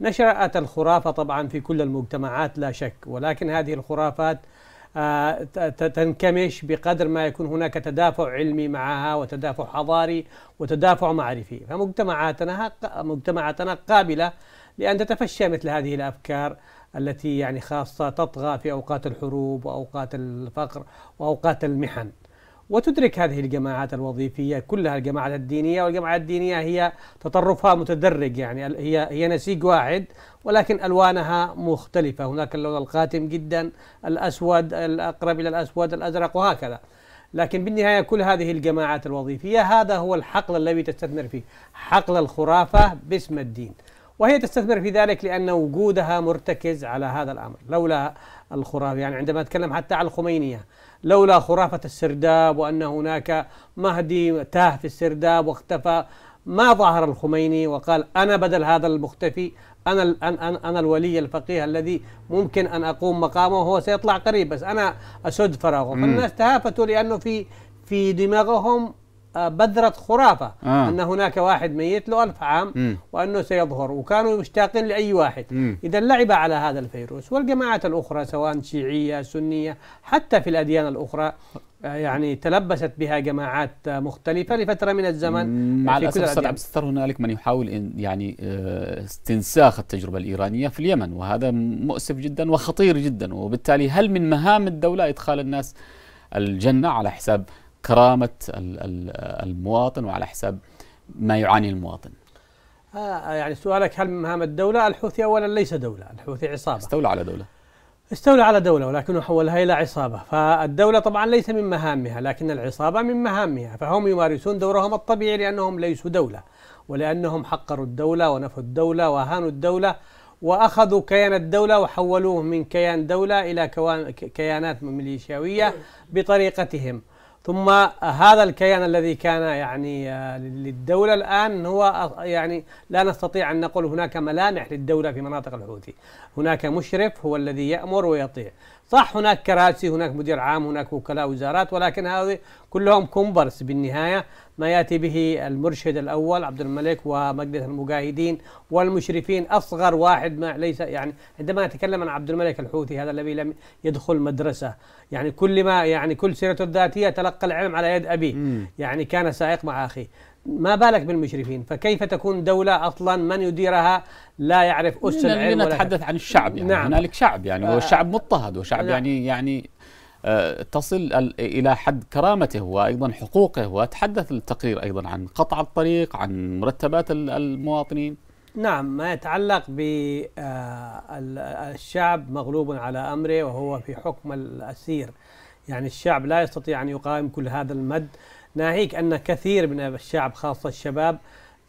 نشأت الخرافة طبعا في كل المجتمعات لا شك ولكن هذه الخرافات آه، تنكمش بقدر ما يكون هناك تدافع علمي معها وتدافع حضاري وتدافع معرفي فمجتمعاتنا مجتمعاتنا قابلة لأن تتفشى مثل هذه الأفكار التي يعني خاصة تطغى في أوقات الحروب وأوقات الفقر وأوقات المحن وتدرك هذه الجماعات الوظيفية كلها الجماعات الدينية والجماعات الدينية هي تطرفها متدرج يعني هي هي نسيج واحد ولكن ألوانها مختلفة هناك اللون القاتم جدا الأسود الأقرب إلى الأسود الأزرق وهكذا لكن بالنهاية كل هذه الجماعات الوظيفية هذا هو الحقل الذي تستثمر فيه حقل الخرافة باسم الدين وهي تستثمر في ذلك لأن وجودها مرتكز على هذا الأمر لولا الخرافة يعني عندما أتكلم حتى عن الخمينية لولا خرافة السرداب وأن هناك مهدي تاه في السرداب واختفى ما ظهر الخميني وقال أنا بدل هذا المختفي أنا أنا أنا الولي الفقيه الذي ممكن أن أقوم مقامه وهو سيطلع قريب بس أنا أسد فراغه فالناس تهافتوا لأنه في في دماغهم آه، بذرة خرافة آه. أن هناك واحد ميت له ألف عام م. وأنه سيظهر وكانوا مشتاقين لأي واحد إذا لعب على هذا الفيروس والجماعات الأخرى سواء شيعية سنية حتى في الأديان الأخرى آه، يعني تلبست بها جماعات آه، مختلفة لفترة من الزمن مع الأسف أستاذ عبد الستار هنالك من يحاول إن يعني استنساخ التجربة الإيرانية في اليمن وهذا مؤسف جدا وخطير جدا وبالتالي هل من مهام الدولة إدخال الناس الجنة على حساب كرامه المواطن وعلى حساب ما يعاني المواطن آه يعني سؤالك هل مهام الدولة؟ الحوثي أولا ليس دولة، الحوثي عصابة استولى على دولة استولى على دولة ولكنه حولها إلى عصابة، فالدولة طبعا ليس من مهامها لكن العصابة من مهامها، فهم يمارسون دورهم الطبيعي لأنهم ليسوا دولة، ولأنهم حقروا الدولة ونفوا الدولة وأهانوا الدولة وأخذوا كيان الدولة وحولوه من كيان دولة إلى كيانات ميليشياوية بطريقتهم. ثم هذا الكيان الذي كان يعني آه، للدولة الآن هو آه، يعني لا نستطيع أن نقول هناك ملامح للدولة في مناطق الحوثي هناك مشرف هو الذي يأمر ويطيع صح هناك كراسي هناك مدير عام هناك وكلاء وزارات ولكن هذه كلهم كومبرس بالنهاية ما يأتي به المرشد الأول عبد الملك ومجلس المجاهدين والمشرفين أصغر واحد ما ليس يعني عندما نتكلم عن عبد الملك الحوثي هذا الذي لم يدخل مدرسة يعني كل ما يعني كل سيرته الذاتية تلقى العلم على يد ابي يعني كان سائق مع اخي ما بالك بالمشرفين فكيف تكون دولة أصلا من يديرها لا يعرف أس العلم نتحدث عن الشعب يعني نعم. هنالك شعب يعني هو آه. شعب مضطهد وشعب نعم. يعني يعني آه، تصل الى حد كرامته وايضا حقوقه وتحدث التقرير ايضا عن قطع الطريق عن مرتبات المواطنين نعم ما يتعلق بالشعب آه، مغلوب على امره وهو في حكم الاسير يعني الشعب لا يستطيع ان يقاوم كل هذا المد ناهيك أن كثير من الشعب خاصة الشباب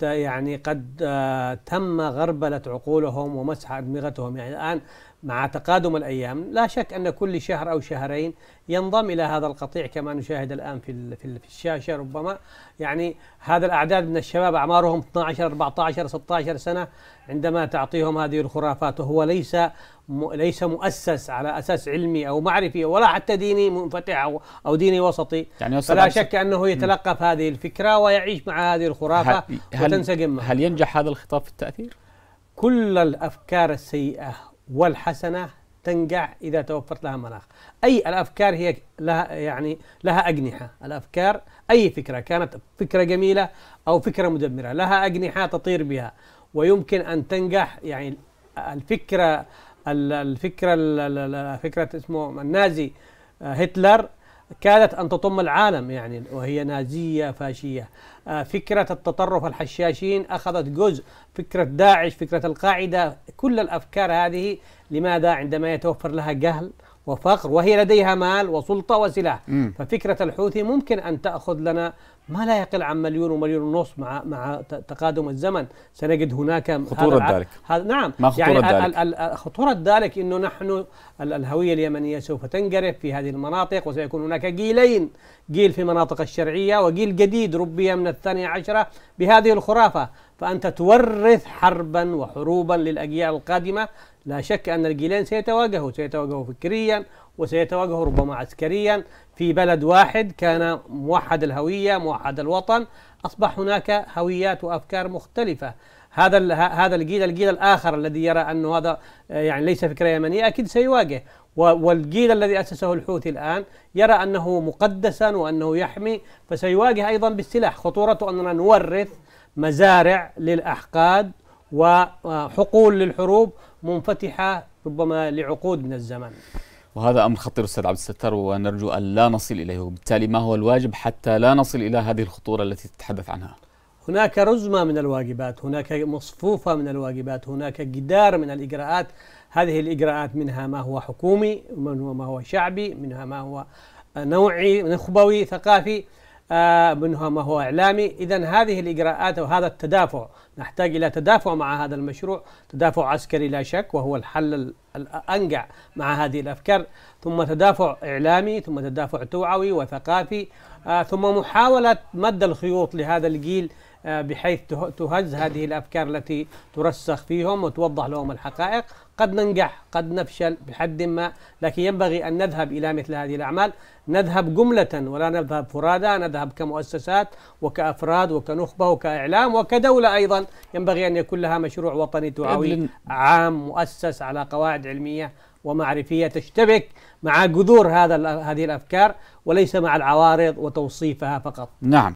يعني قد آه، تم غربلة عقولهم ومسح أدمغتهم يعني الآن مع تقادم الأيام لا شك أن كل شهر أو شهرين ينضم إلى هذا القطيع كما نشاهد الآن في في الشاشة ربما يعني هذا الأعداد من الشباب أعمارهم 12 14 16 سنة عندما تعطيهم هذه الخرافات وهو ليس ليس مؤسس على أساس علمي أو معرفي ولا حتى ديني منفتح أو, أو ديني وسطي يعني فلا شك أنه يتلقف هذه الفكرة ويعيش مع هذه الخرافة هل وتنسجم هل ينجح هذا الخطاب في التأثير؟ كل الأفكار السيئة والحسنة تنقع إذا توفرت لها مناخ أي الأفكار هي لها يعني لها أجنحة الأفكار أي فكرة كانت فكرة جميلة أو فكرة مدمرة لها أجنحة تطير بها ويمكن أن تنجح يعني الفكرة الفكرة الفكرة اسمه النازي آه، هتلر كادت أن تطم العالم يعني وهي نازية فاشية آه، فكرة التطرف الحشاشين أخذت جزء فكرة داعش فكرة القاعدة كل الأفكار هذه لماذا عندما يتوفر لها جهل وفقر وهي لديها مال وسلطة وسلاح مم. ففكرة الحوثي ممكن أن تأخذ لنا ما لا يقل عن مليون ومليون ونص مع مع تقادم الزمن سنجد هناك خطورة هذا ذلك هذا نعم ما خطورة يعني ذلك؟ خطورة ذلك أنه نحن الهوية اليمنية سوف تنقرف في هذه المناطق وسيكون هناك جيلين جيل في مناطق الشرعية وجيل جديد ربي من الثانية عشرة بهذه الخرافة فأنت تورث حربا وحروبا للأجيال القادمة لا شك أن الجيلين سيتواجهوا سيتواجهوا فكريا وسيتواجهوا ربما عسكريا في بلد واحد كان موحد الهوية موحد الوطن أصبح هناك هويات وأفكار مختلفة هذا هذا الجيل الجيل الآخر الذي يرى أنه هذا يعني ليس فكرة يمنية أكيد سيواجه والجيل الذي أسسه الحوثي الآن يرى أنه مقدسا وأنه يحمي فسيواجه أيضا بالسلاح خطورته أننا نورث مزارع للأحقاد وحقول للحروب منفتحة ربما لعقود من الزمن وهذا أمر خطير أستاذ عبد الستار ونرجو أن لا نصل إليه وبالتالي ما هو الواجب حتى لا نصل إلى هذه الخطورة التي تتحدث عنها هناك رزمة من الواجبات هناك مصفوفة من الواجبات هناك جدار من الإجراءات هذه الإجراءات منها ما هو حكومي منها ما هو شعبي منها ما هو نوعي نخبوي ثقافي آه، منها ما هو إعلامي إذا هذه الإجراءات وهذا التدافع نحتاج إلى تدافع مع هذا المشروع تدافع عسكري لا شك وهو الحل الأنجع مع هذه الأفكار ثم تدافع إعلامي ثم تدافع توعوي وثقافي آه، ثم محاولة مد الخيوط لهذا الجيل آه، بحيث تهز هذه الأفكار التي ترسخ فيهم وتوضح لهم الحقائق قد ننجح قد نفشل بحد ما لكن ينبغي أن نذهب إلى مثل هذه الأعمال نذهب جملة ولا نذهب فرادى نذهب كمؤسسات وكأفراد وكنخبة وكإعلام وكدولة أيضا ينبغي أن يكون لها مشروع وطني توعوي عام مؤسس على قواعد علمية ومعرفية تشتبك مع جذور هذا هذه الأفكار وليس مع العوارض وتوصيفها فقط نعم